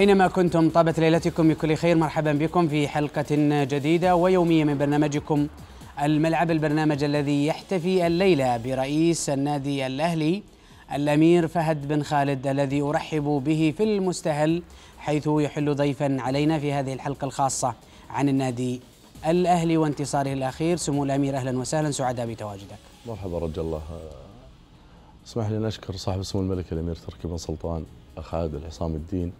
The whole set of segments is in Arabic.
أينما كنتم طابت ليلتكم بكل خير مرحبا بكم في حلقة جديدة ويومية من برنامجكم الملعب البرنامج الذي يحتفي الليلة برئيس النادي الأهلي الأمير فهد بن خالد الذي أرحب به في المستهل حيث يحل ضيفا علينا في هذه الحلقة الخاصة عن النادي الأهلي وانتصاره الأخير سمو الأمير أهلا وسهلا سعداء بتواجدك مرحبا رجل الله اسمح لي أن أشكر صاحب سمو الملك الأمير تركي بن سلطان أخ عادل عصام الدين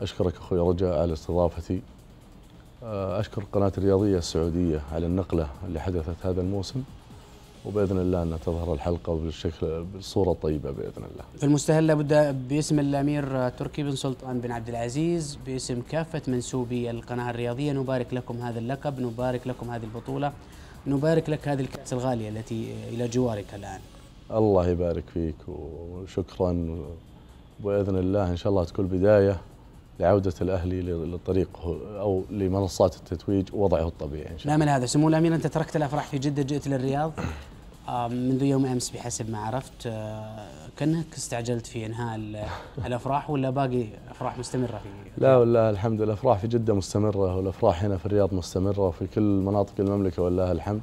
أشكرك أخوي رجاء على استضافتي آه، أشكر القناة الرياضية السعودية على النقلة اللي حدثت هذا الموسم وباذن الله ان تظهر الحلقه بالشكل بالصوره الطيبه باذن الله. في المستهل لابد باسم الامير تركي بن سلطان بن عبد العزيز باسم كافه منسوبي القناه الرياضيه نبارك لكم هذا اللقب، نبارك لكم هذه البطوله، نبارك لك هذه الكاس الغاليه التي الى جوارك الان. الله يبارك فيك وشكرا وباذن الله ان شاء الله تكون بدايه لعودة الأهلي للطريق أو لمنصات التتويج ووضعه الطبيعي إن شاء الله لا من هذا سمو الأمير أنت تركت الأفراح في جدة جئت للرياض آه، منذ يوم أمس بحسب ما عرفت آه، كأنك استعجلت في إنهاء الأفراح ولا باقي أفراح مستمرة في لا ولا الحمد الأفراح في جدة مستمرة والأفراح هنا في الرياض مستمرة وفي كل مناطق المملكة والله الحمد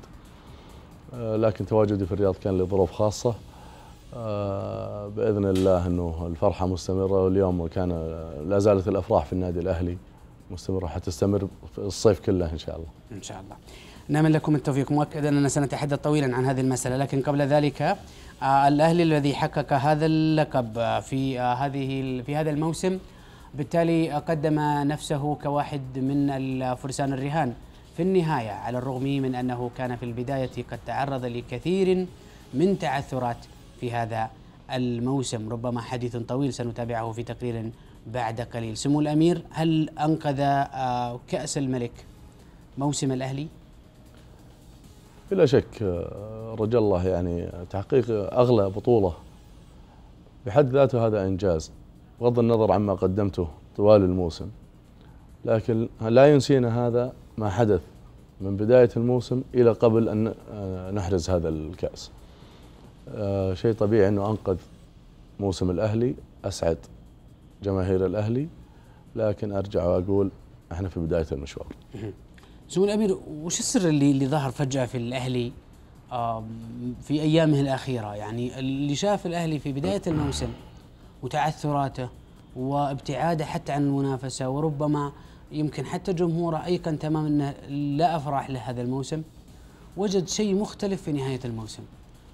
آه، لكن تواجدي في الرياض كان لظروف خاصة آه، باذن الله انه الفرحه مستمره واليوم كان لا زالت الافراح في النادي الاهلي مستمره حتستمر الصيف كله ان شاء الله. ان شاء الله. نامل لكم التوفيق مؤكدا اننا سنتحدث طويلا عن هذه المساله لكن قبل ذلك آه، الاهلي الذي حقق هذا اللقب في آه، هذه في هذا الموسم بالتالي قدم نفسه كواحد من الفرسان الرهان في النهايه على الرغم من انه كان في البدايه قد تعرض لكثير من تعثرات في هذا الموسم ربما حديث طويل سنتابعه في تقرير بعد قليل سمو الأمير هل أنقذ آه، كأس الملك موسم الأهلي؟ بلا شك آه، رجال الله يعني تحقيق أغلى بطولة بحد ذاته هذا إنجاز بغض النظر عما قدمته طوال الموسم لكن لا ينسينا هذا ما حدث من بداية الموسم إلى قبل أن آه، نحرز هذا الكأس آه شيء طبيعي انه انقذ موسم الاهلي اسعد جماهير الاهلي لكن ارجع واقول احنا في بدايه المشوار. سمو الامير وش السر اللي اللي ظهر فجاه في الاهلي في ايامه الاخيره يعني اللي شاف الاهلي في بدايه الموسم وتعثراته وابتعاده حتى عن المنافسه وربما يمكن حتى جمهوره ايقن تماما انه لا افرح له هذا الموسم وجد شيء مختلف في نهايه الموسم.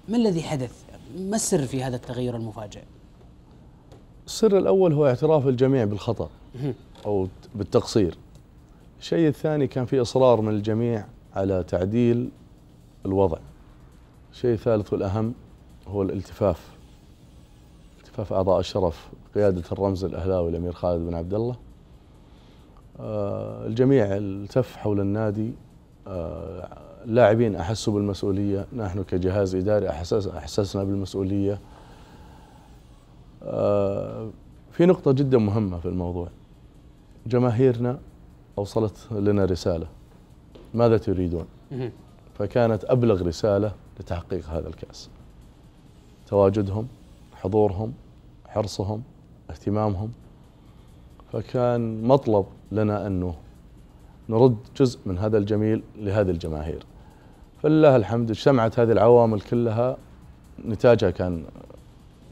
ما الذي حدث؟ ما السر في هذا التغير المفاجئ؟ السر الأول هو اعتراف الجميع بالخطأ أو بالتقصير الشيء الثاني كان في إصرار من الجميع على تعديل الوضع الشيء الثالث والأهم هو الالتفاف التفاف أعضاء الشرف قيادة الرمز الأهلاوي الأمير خالد بن عبد الله آه، الجميع التف حول النادي آه، اللاعبين أحسوا بالمسؤولية نحن كجهاز إداري احساس أحسسنا بالمسؤولية آه، في نقطة جدا مهمة في الموضوع جماهيرنا أوصلت لنا رسالة ماذا تريدون فكانت أبلغ رسالة لتحقيق هذا الكأس تواجدهم حضورهم حرصهم اهتمامهم فكان مطلب لنا أنه نرد جزء من هذا الجميل لهذه الجماهير فلله الحمد اجتمعت هذه العوامل كلها نتاجها كان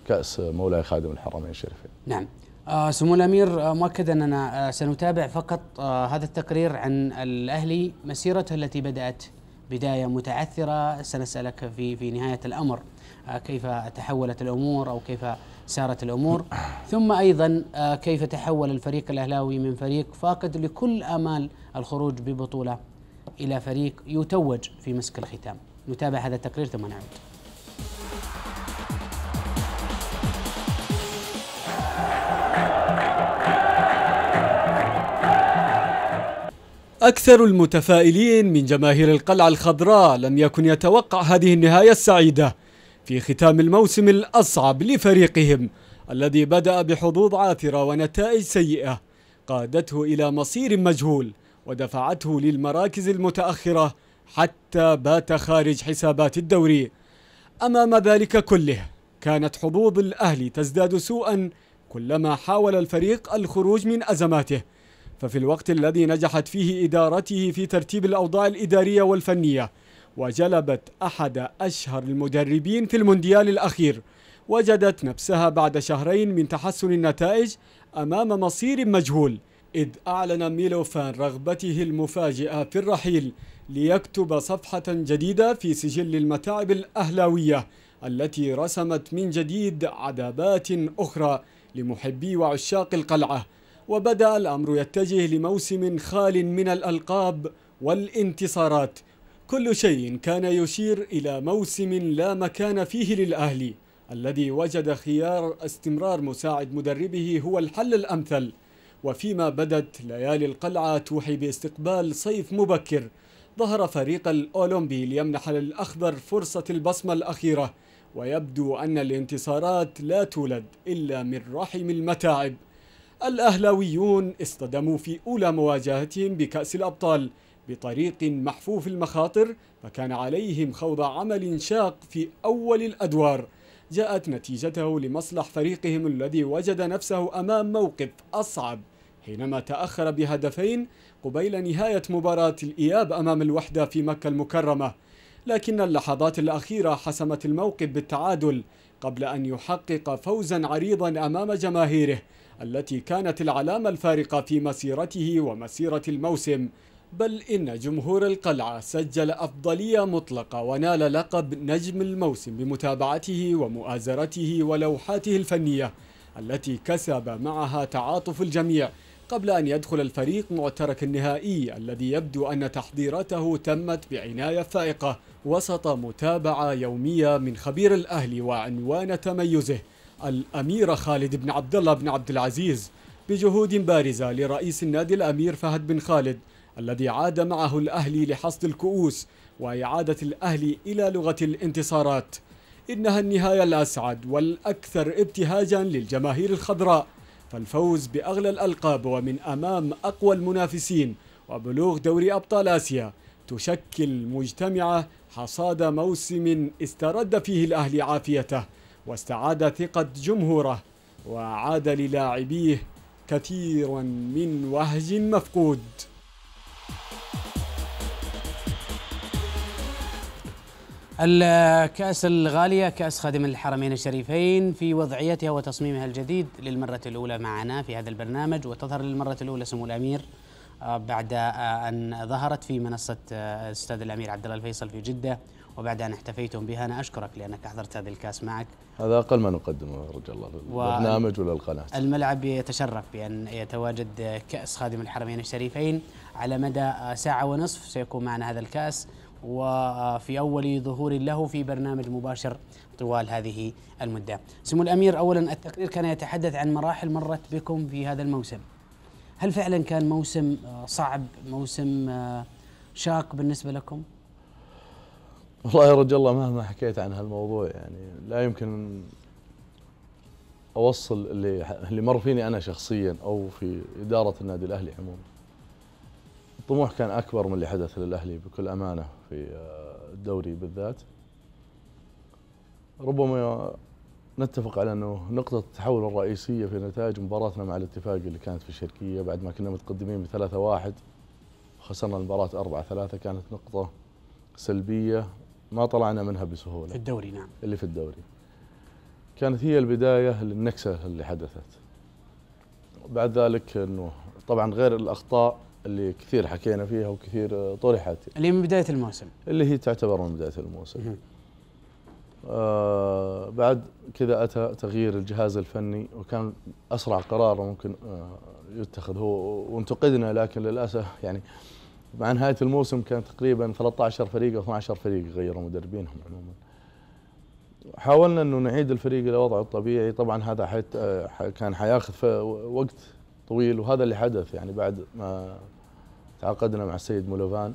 كأس مولاي خادم الحرمين الشريفين نعم آه سمو الامير آه مؤكد اننا آه سنتابع فقط آه، هذا التقرير عن الاهلي مسيرته التي بدات بدايه متعثره سنسالك في في نهايه الامر آه، كيف تحولت الامور او كيف سارت الامور ثم ايضا آه، كيف تحول الفريق الاهلاوي من فريق فاقد لكل امال الخروج ببطوله إلى فريق يتوج في مسك الختام نتابع هذا التقرير ثم نعود أكثر المتفائلين من جماهير القلعة الخضراء لم يكن يتوقع هذه النهاية السعيدة في ختام الموسم الأصعب لفريقهم الذي بدأ بحظوظ عاثرة ونتائج سيئة قادته إلى مصير مجهول ودفعته للمراكز المتأخرة حتى بات خارج حسابات الدوري أمام ذلك كله كانت حظوظ الأهلي تزداد سوءا كلما حاول الفريق الخروج من أزماته ففي الوقت الذي نجحت فيه إدارته في ترتيب الأوضاع الإدارية والفنية وجلبت أحد أشهر المدربين في المونديال الأخير وجدت نفسها بعد شهرين من تحسن النتائج أمام مصير مجهول إذ أعلن ميلوفان رغبته المفاجئة في الرحيل ليكتب صفحة جديدة في سجل المتاعب الأهلاوية التي رسمت من جديد عذابات أخرى لمحبي وعشاق القلعة وبدأ الأمر يتجه لموسم خال من الألقاب والانتصارات كل شيء كان يشير إلى موسم لا مكان فيه للأهلي الذي وجد خيار استمرار مساعد مدربه هو الحل الأمثل وفيما بدت ليالي القلعة توحي باستقبال صيف مبكر ظهر فريق الأولمبي ليمنح للأخضر فرصة البصمة الأخيرة ويبدو أن الانتصارات لا تولد إلا من رحم المتاعب الأهلاويون اصطدموا في أولى مواجهتهم بكأس الأبطال بطريق محفوف المخاطر فكان عليهم خوض عمل شاق في أول الأدوار جاءت نتيجته لمصلح فريقهم الذي وجد نفسه أمام موقف أصعب حينما تأخر بهدفين قبيل نهاية مباراة الإياب أمام الوحدة في مكة المكرمة لكن اللحظات الأخيرة حسمت الموقف بالتعادل قبل أن يحقق فوزا عريضا أمام جماهيره التي كانت العلامة الفارقة في مسيرته ومسيرة الموسم بل إن جمهور القلعة سجل أفضلية مطلقة ونال لقب نجم الموسم بمتابعته ومؤازرته ولوحاته الفنية التي كسب معها تعاطف الجميع قبل أن يدخل الفريق معترك النهائي الذي يبدو أن تحضيراته تمت بعناية فائقة وسط متابعة يومية من خبير الأهلي وعنوان تميزه الأمير خالد بن عبد الله بن عبد العزيز بجهود بارزة لرئيس النادي الأمير فهد بن خالد الذي عاد معه الأهلي لحصد الكؤوس وإعادة الأهلي إلى لغة الانتصارات إنها النهاية الأسعد والأكثر ابتهاجا للجماهير الخضراء فالفوز بأغلى الألقاب ومن أمام أقوى المنافسين وبلوغ دوري أبطال آسيا تشكل مجتمعة حصاد موسم استرد فيه الأهلي عافيته واستعاد ثقة جمهوره وعاد للاعبيه كثيرا من وهج مفقود الكأس الغالية كأس خادم الحرمين الشريفين في وضعيتها وتصميمها الجديد للمرة الأولى معنا في هذا البرنامج وتظهر للمرة الأولى سمو الأمير آه، بعد آه، أن ظهرت في منصة الأستاذ آه، الأمير عبد الله الفيصل في جدة وبعد أن احتفيتم بها أنا أشكرك لأنك أحضرت هذه الكأس معك هذا أقل ما نقدمه رجال الله للبرنامج وللقناة الملعب يتشرف بأن يتواجد كأس خادم الحرمين الشريفين على مدى ساعة ونصف سيكون معنا هذا الكأس وفي أول ظهور له في برنامج مباشر طوال هذه المدة سمو الأمير أولا التقرير كان يتحدث عن مراحل مرت بكم في هذا الموسم هل فعلا كان موسم صعب موسم شاق بالنسبة لكم؟ والله يا رجل الله مهما حكيت عن هالموضوع يعني لا يمكن اوصل اللي اللي مر فيني انا شخصيا او في اداره النادي الاهلي عموما. الطموح كان اكبر من اللي حدث للاهلي بكل امانه في آه، الدوري بالذات ربما نتفق على انه نقطة التحول الرئيسية في نتائج مباراتنا مع الاتفاق اللي كانت في الشرقية بعد ما كنا متقدمين بثلاثة واحد خسرنا المباراة أربعة ثلاثة كانت نقطة سلبية ما طلعنا منها بسهولة في الدوري نعم اللي في الدوري كانت هي البداية للنكسة اللي حدثت بعد ذلك أنه طبعا غير الأخطاء اللي كثير حكينا فيها وكثير آه، طرحت اللي من بدايه الموسم اللي هي تعتبر من بدايه الموسم آه بعد كذا اتى تغيير الجهاز الفني وكان اسرع قرار ممكن آه يتخذ هو وانتقدنا لكن للاسف يعني مع نهايه الموسم كان تقريبا 13 فريق او 12 فريق غيروا مدربينهم عموما حاولنا انه نعيد الفريق الى وضعه الطبيعي طبعا هذا حت آه، كان حياخذ وقت طويل وهذا اللي حدث يعني بعد ما تعاقدنا مع السيد مولوفان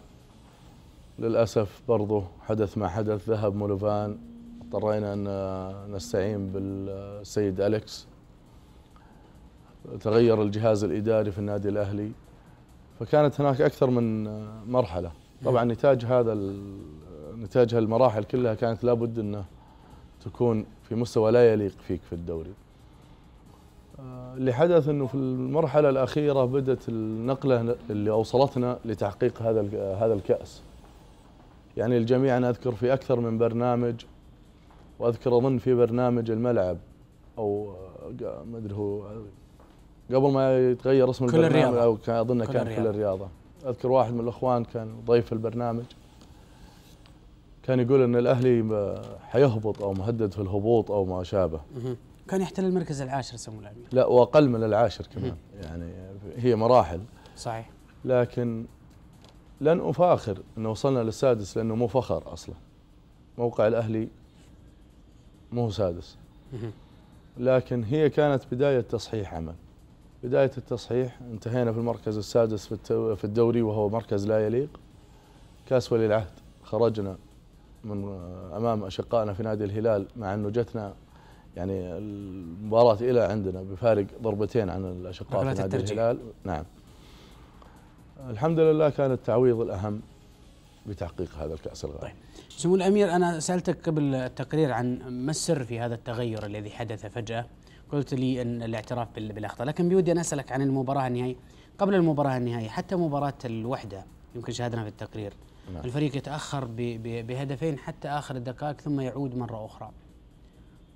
للأسف برضه حدث ما حدث ذهب مولوفان اضطرينا أن نستعين بالسيد أليكس تغير الجهاز الإداري في النادي الأهلي فكانت هناك أكثر من مرحلة طبعا نعم. نتاج هذا نتاج هالمراحل كلها كانت لابد أنه تكون في مستوى لا يليق فيك في الدوري اللي حدث انه في المرحله الاخيره بدات النقله اللي اوصلتنا لتحقيق هذا هذا الكاس يعني الجميع انا اذكر في اكثر من برنامج واذكر اظن في برنامج الملعب او آه، ما ادري هو قبل ما يتغير اسم كل البرنامج الرياضة. او كان اظن كان الرياضة. كل الرياضه اذكر واحد من الاخوان كان ضيف البرنامج كان يقول ان الاهلي آه، حيهبط او مهدد في الهبوط او ما شابه كان يحتل المركز العاشر سمو الامير لا واقل من العاشر كمان يعني هي مراحل صحيح لكن لن افاخر انه وصلنا للسادس لانه مو فخر اصلا موقع الاهلي مو سادس لكن هي كانت بدايه تصحيح عمل بدايه التصحيح انتهينا في المركز السادس في الدوري وهو مركز لا يليق كاس ولي العهد خرجنا من آه، امام اشقائنا في نادي الهلال مع انه جتنا يعني المباراة إلى عندنا بفارق ضربتين عن الأشقاء في نادي الهلال نعم الحمد لله كان التعويض الأهم بتحقيق هذا الكأس الغالي طيب سمو الأمير أنا سألتك قبل التقرير عن ما السر في هذا التغير الذي حدث فجأة قلت لي أن الاعتراف بالأخطاء لكن بودي أن أسألك عن المباراة النهائية قبل المباراة النهائية حتى مباراة الوحدة يمكن شاهدنا في التقرير نعم. الفريق يتأخر بهدفين حتى آخر الدقائق ثم يعود مرة أخرى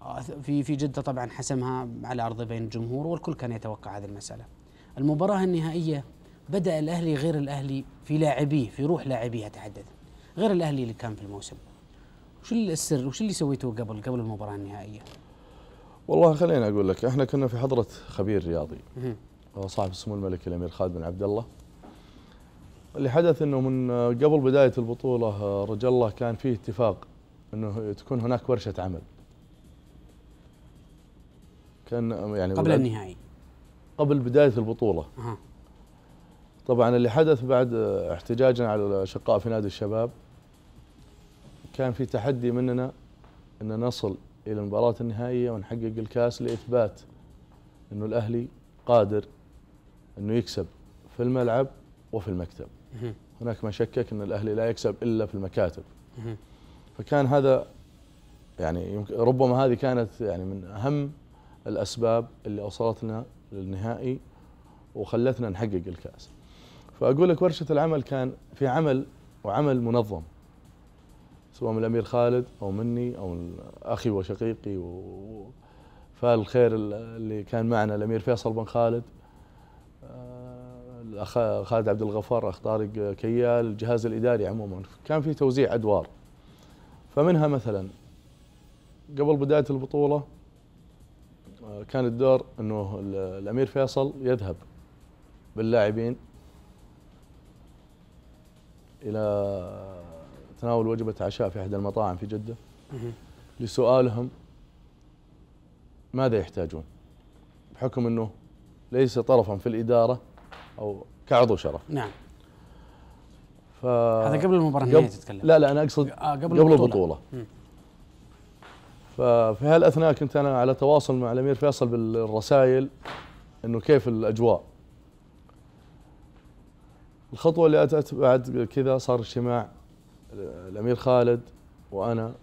آه، في في جدة طبعا حسمها على أرضه بين الجمهور والكل كان يتوقع هذه المسألة المباراة النهائية بدأ الأهلي غير الأهلي في لاعبيه في روح لاعبيه أتحدث غير الأهلي اللي كان في الموسم وش السر وش اللي سويتوه قبل قبل المباراة النهائية والله خليني أقول لك احنا كنا في حضرة خبير رياضي صاحب السمو الملكي الأمير خالد بن عبد الله اللي حدث انه من قبل بدايه البطوله آه، رجال الله كان فيه اتفاق انه تكون هناك ورشه عمل كان يعني قبل النهائي قبل بدايه البطوله أه. طبعا اللي حدث بعد احتجاجنا على الاشقاء في نادي الشباب كان في تحدي مننا ان نصل الى المباراه النهائيه ونحقق الكاس لاثبات انه الاهلي قادر انه يكسب في الملعب وفي المكتب هناك من شكك ان الاهلي لا يكسب الا في المكاتب فكان هذا يعني ربما هذه كانت يعني من اهم الاسباب اللي اوصلتنا للنهائي وخلتنا نحقق الكاس. فاقول لك ورشه العمل كان في عمل وعمل منظم. سواء من الامير خالد او مني او من اخي وشقيقي و فالخير اللي كان معنا الامير فيصل بن خالد آه، الاخ خالد عبد الغفار اخ طارق كيال الجهاز الاداري عموما كان في توزيع ادوار فمنها مثلا قبل بدايه البطوله كان الدور انه الامير فيصل يذهب باللاعبين الى تناول وجبه عشاء في احدى المطاعم في جده لسؤالهم ماذا يحتاجون بحكم انه ليس طرفا في الاداره او كعضو شرف نعم ف... هذا قبل المباراه قبل... تتكلم لا لا انا اقصد آه، قبل, قبل البطوله, البطولة. ففي هالاثناء كنت انا على تواصل مع الامير فيصل بالرسائل انه كيف الاجواء الخطوه اللي اتت بعد كذا صار اجتماع الامير خالد وانا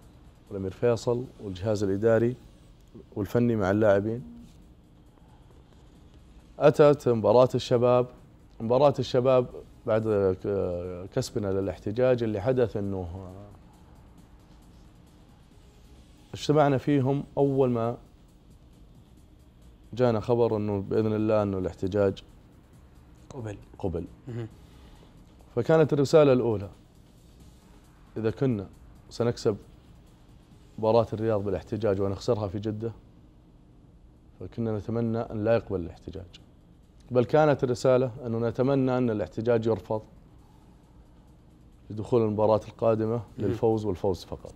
والامير فيصل والجهاز الاداري والفني مع اللاعبين اتت مباراه الشباب مباراه الشباب بعد كسبنا للاحتجاج اللي حدث انه اجتمعنا فيهم أول ما جانا خبر أنه بإذن الله أنه الاحتجاج قبل قبل فكانت الرسالة الأولى إذا كنا سنكسب مباراة الرياض بالاحتجاج ونخسرها في جدة فكنا نتمنى أن لا يقبل الاحتجاج بل كانت الرسالة أنه نتمنى أن الاحتجاج يرفض لدخول المباراة القادمة للفوز والفوز فقط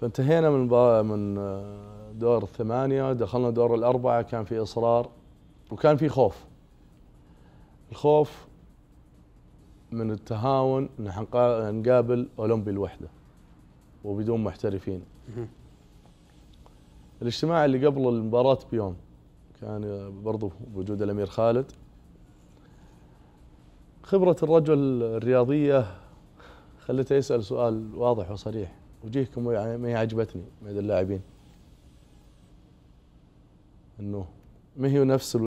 فانتهينا من من آه، دور الثمانية دخلنا دور الأربعة كان في إصرار وكان في خوف الخوف من التهاون ان نقابل اولمبي الوحده وبدون محترفين الاجتماع اللي قبل المباراه بيوم كان آه، برضو بوجود الامير خالد خبره الرجل الرياضيه خلته يسال سؤال واضح وصريح وجيهكم يعني ما هي عجبتني ميد اللاعبين انه ما هي نفس